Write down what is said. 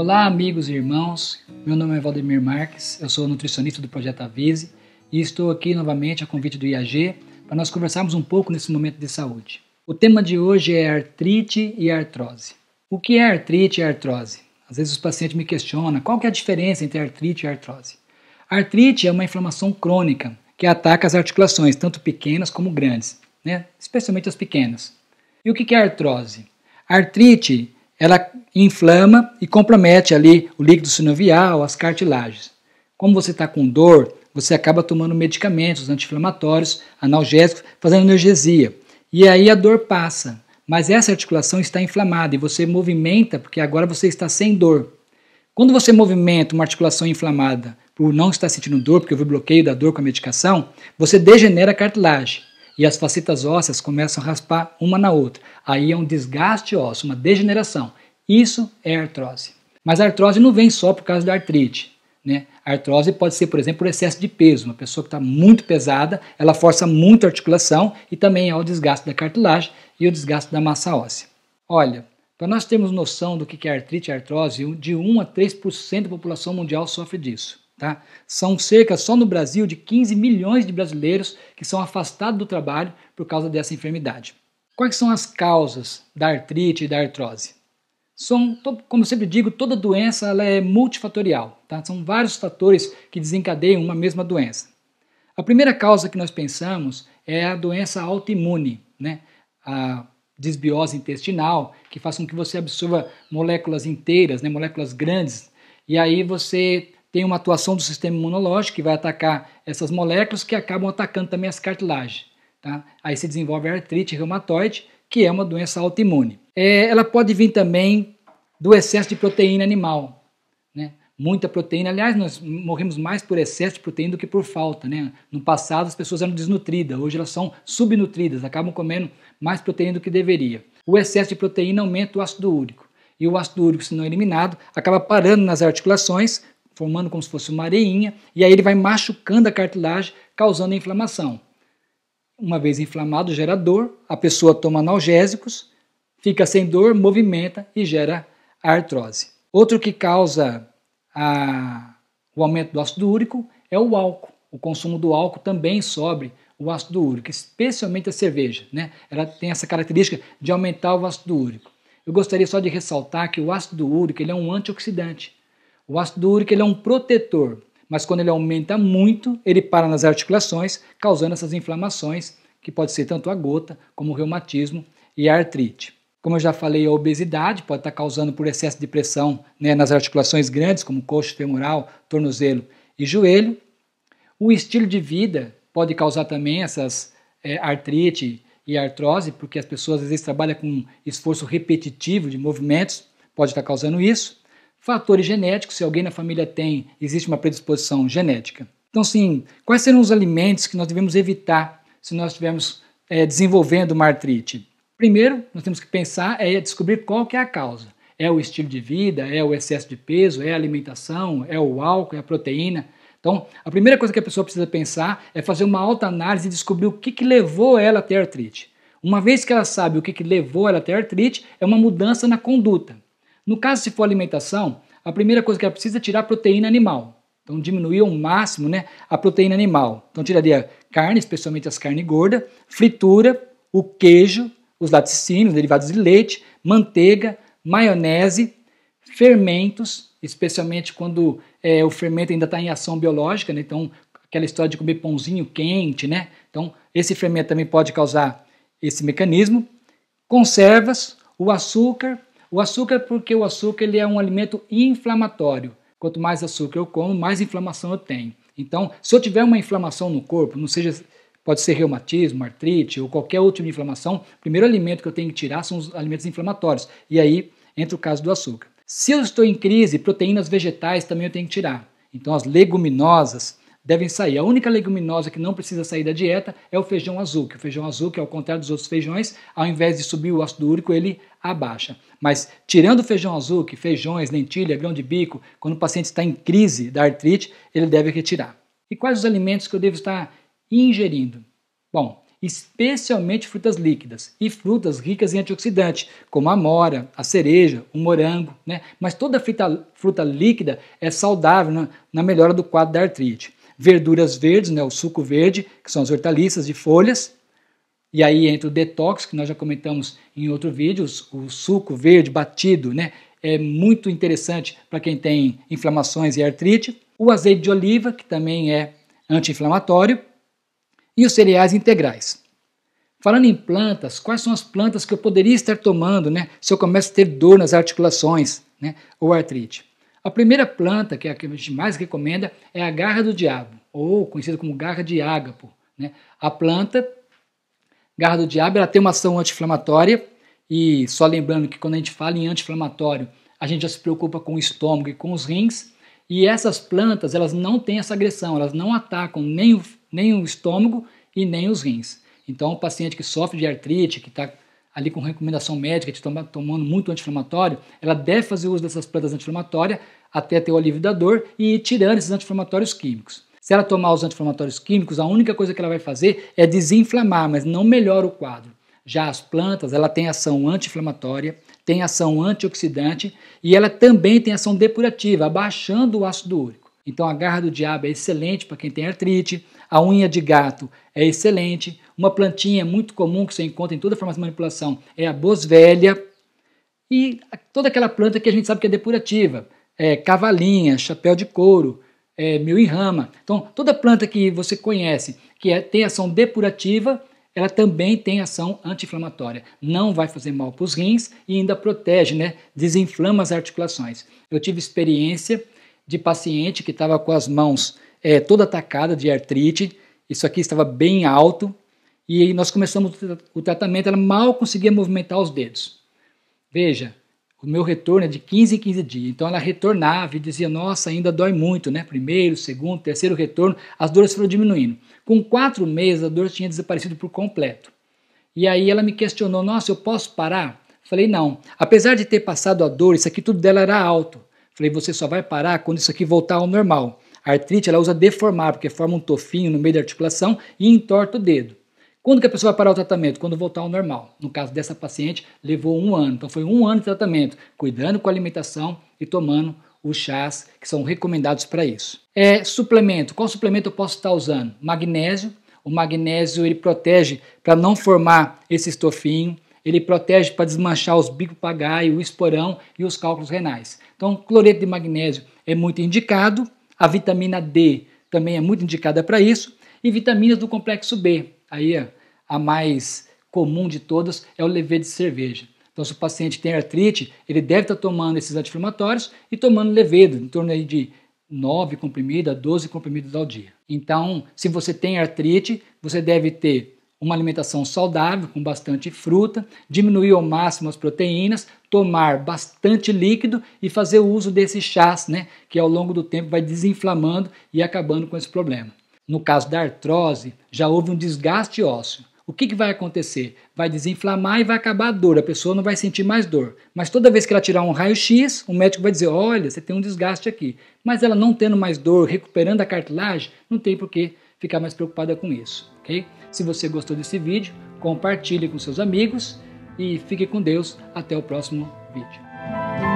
Olá, amigos e irmãos. Meu nome é Valdemir Marques, eu sou nutricionista do Projeto Avise e estou aqui novamente a convite do IAG para nós conversarmos um pouco nesse momento de saúde. O tema de hoje é artrite e artrose. O que é artrite e artrose? Às vezes os pacientes me questionam qual que é a diferença entre artrite e artrose. artrite é uma inflamação crônica que ataca as articulações, tanto pequenas como grandes, né? especialmente as pequenas. E o que é artrose? artrite ela inflama e compromete ali o líquido sinovial, as cartilagens. Como você está com dor, você acaba tomando medicamentos anti-inflamatórios, analgésicos, fazendo analgesia. E aí a dor passa, mas essa articulação está inflamada e você movimenta porque agora você está sem dor. Quando você movimenta uma articulação inflamada por não estar sentindo dor, porque houve bloqueio da dor com a medicação, você degenera a cartilagem e as facetas ósseas começam a raspar uma na outra. Aí é um desgaste ósseo, uma degeneração. Isso é artrose. Mas a artrose não vem só por causa da artrite. Né? A artrose pode ser, por exemplo, por excesso de peso. Uma pessoa que está muito pesada, ela força muito a articulação e também há é o desgaste da cartilagem e o desgaste da massa óssea. Olha, para nós termos noção do que é artrite e artrose, de 1 a 3% da população mundial sofre disso. Tá? São cerca, só no Brasil, de 15 milhões de brasileiros que são afastados do trabalho por causa dessa enfermidade. Quais são as causas da artrite e da artrose? São, como eu sempre digo, toda doença ela é multifatorial. Tá? São vários fatores que desencadeiam uma mesma doença. A primeira causa que nós pensamos é a doença autoimune, né? a desbiose intestinal, que faz com que você absorva moléculas inteiras, né? moléculas grandes, e aí você tem uma atuação do sistema imunológico que vai atacar essas moléculas que acabam atacando também as cartilagens. Tá? Aí se desenvolve a artrite reumatoide, que é uma doença autoimune. É, ela pode vir também do excesso de proteína animal. Né? Muita proteína, aliás, nós morremos mais por excesso de proteína do que por falta. Né? No passado as pessoas eram desnutridas, hoje elas são subnutridas, acabam comendo mais proteína do que deveria. O excesso de proteína aumenta o ácido úrico. E o ácido úrico, se não eliminado, acaba parando nas articulações, formando como se fosse uma areinha, e aí ele vai machucando a cartilagem, causando a inflamação. Uma vez inflamado, gera dor, a pessoa toma analgésicos, fica sem dor, movimenta e gera artrose. Outro que causa a, o aumento do ácido úrico é o álcool. O consumo do álcool também sobe o ácido úrico, especialmente a cerveja. Né? Ela tem essa característica de aumentar o ácido úrico. Eu gostaria só de ressaltar que o ácido úrico ele é um antioxidante. O ácido úrico ele é um protetor, mas quando ele aumenta muito, ele para nas articulações, causando essas inflamações, que pode ser tanto a gota, como o reumatismo e a artrite. Como eu já falei, a obesidade pode estar causando por excesso de pressão né, nas articulações grandes, como coxo femoral, tornozelo e joelho. O estilo de vida pode causar também essas é, artrite e artrose, porque as pessoas às vezes trabalham com esforço repetitivo de movimentos, pode estar causando isso fatores genéticos, se alguém na família tem, existe uma predisposição genética. Então, sim, quais serão os alimentos que nós devemos evitar se nós estivermos é, desenvolvendo uma artrite? Primeiro, nós temos que pensar é descobrir qual que é a causa. É o estilo de vida, é o excesso de peso, é a alimentação, é o álcool, é a proteína. Então, a primeira coisa que a pessoa precisa pensar é fazer uma autoanálise e descobrir o que, que levou ela a ter artrite. Uma vez que ela sabe o que, que levou ela a ter artrite, é uma mudança na conduta. No caso, se for alimentação, a primeira coisa que ela precisa é tirar proteína animal. Então, diminuir ao máximo né, a proteína animal. Então, tiraria carne, especialmente as carnes gordas, fritura, o queijo, os laticínios, derivados de leite, manteiga, maionese, fermentos, especialmente quando é, o fermento ainda está em ação biológica, né? então aquela história de comer pãozinho quente, né? Então esse fermento também pode causar esse mecanismo. Conservas, o açúcar, o açúcar é porque o açúcar ele é um alimento inflamatório. Quanto mais açúcar eu como, mais inflamação eu tenho. Então, se eu tiver uma inflamação no corpo, não seja pode ser reumatismo, artrite ou qualquer outra tipo inflamação, o primeiro alimento que eu tenho que tirar são os alimentos inflamatórios. E aí entra o caso do açúcar. Se eu estou em crise, proteínas vegetais também eu tenho que tirar. Então as leguminosas, devem sair. A única leguminosa que não precisa sair da dieta é o feijão azul, que o feijão azul, que ao é contrário dos outros feijões, ao invés de subir o ácido úrico, ele abaixa. Mas tirando o feijão azul, que feijões, lentilha, grão de bico, quando o paciente está em crise da artrite, ele deve retirar. E quais os alimentos que eu devo estar ingerindo? Bom, especialmente frutas líquidas e frutas ricas em antioxidante, como a amora, a cereja, o morango, né? Mas toda fruta, fruta líquida é saudável na, na melhora do quadro da artrite verduras verdes, né, o suco verde, que são as hortaliças de folhas. E aí entra o detox, que nós já comentamos em outro vídeo, o suco verde batido, né, é muito interessante para quem tem inflamações e artrite. O azeite de oliva, que também é anti-inflamatório, e os cereais integrais. Falando em plantas, quais são as plantas que eu poderia estar tomando, né, se eu começo a ter dor nas articulações, né, ou artrite? A primeira planta é que a gente mais recomenda é a garra do diabo, ou conhecida como garra de ágapo. Né? A planta, garra do diabo, ela tem uma ação anti-inflamatória, e só lembrando que quando a gente fala em anti-inflamatório, a gente já se preocupa com o estômago e com os rins, e essas plantas, elas não têm essa agressão, elas não atacam nem o, nem o estômago e nem os rins. Então, o paciente que sofre de artrite, que está ali com recomendação médica de tomar, tomando muito anti-inflamatório, ela deve fazer uso dessas plantas anti-inflamatórias até ter o alívio da dor e ir tirando esses anti-inflamatórios químicos. Se ela tomar os anti-inflamatórios químicos, a única coisa que ela vai fazer é desinflamar, mas não melhora o quadro. Já as plantas, ela tem ação anti-inflamatória, tem ação antioxidante e ela também tem ação depurativa, abaixando o ácido úrico. Então a garra do diabo é excelente para quem tem artrite, a unha de gato é excelente, uma plantinha é muito comum que você encontra em toda forma de manipulação é a bosvelha e toda aquela planta que a gente sabe que é depurativa, é cavalinha, chapéu de couro, é, mil e rama. Então toda planta que você conhece que é, tem ação depurativa, ela também tem ação anti-inflamatória. Não vai fazer mal para os rins e ainda protege, né? Desinflama as articulações. Eu tive experiência de paciente que estava com as mãos é, toda atacada de artrite, isso aqui estava bem alto, e nós começamos o tratamento, ela mal conseguia movimentar os dedos. Veja, o meu retorno é de 15 em 15 dias. Então ela retornava e dizia: Nossa, ainda dói muito, né? Primeiro, segundo, terceiro retorno, as dores foram diminuindo. Com quatro meses, a dor tinha desaparecido por completo. E aí ela me questionou: Nossa, eu posso parar? Falei: Não. Apesar de ter passado a dor, isso aqui tudo dela era alto. Falei, você só vai parar quando isso aqui voltar ao normal. A artrite ela usa deformar, porque forma um tofinho no meio da articulação e entorta o dedo. Quando que a pessoa vai parar o tratamento? Quando voltar ao normal. No caso dessa paciente, levou um ano. Então foi um ano de tratamento, cuidando com a alimentação e tomando os chás que são recomendados para isso. É suplemento. Qual suplemento eu posso estar usando? Magnésio. O magnésio ele protege para não formar esse estofinho ele protege para desmanchar os bicos pagaio, o esporão e os cálculos renais. Então, cloreto de magnésio é muito indicado, a vitamina D também é muito indicada para isso, e vitaminas do complexo B. Aí a mais comum de todas é o levedo de cerveja. Então, se o paciente tem artrite, ele deve estar tá tomando esses anti-inflamatórios e tomando levedo, em torno aí de 9 comprimidos a 12 comprimidos ao dia. Então, se você tem artrite, você deve ter uma alimentação saudável, com bastante fruta, diminuir ao máximo as proteínas, tomar bastante líquido e fazer uso desses chás, né, que ao longo do tempo vai desinflamando e acabando com esse problema. No caso da artrose, já houve um desgaste ósseo. O que, que vai acontecer? Vai desinflamar e vai acabar a dor, a pessoa não vai sentir mais dor. Mas toda vez que ela tirar um raio-x, o médico vai dizer: olha, você tem um desgaste aqui. Mas ela não tendo mais dor, recuperando a cartilagem, não tem por que ficar mais preocupada com isso, ok? Se você gostou desse vídeo, compartilhe com seus amigos e fique com Deus até o próximo vídeo.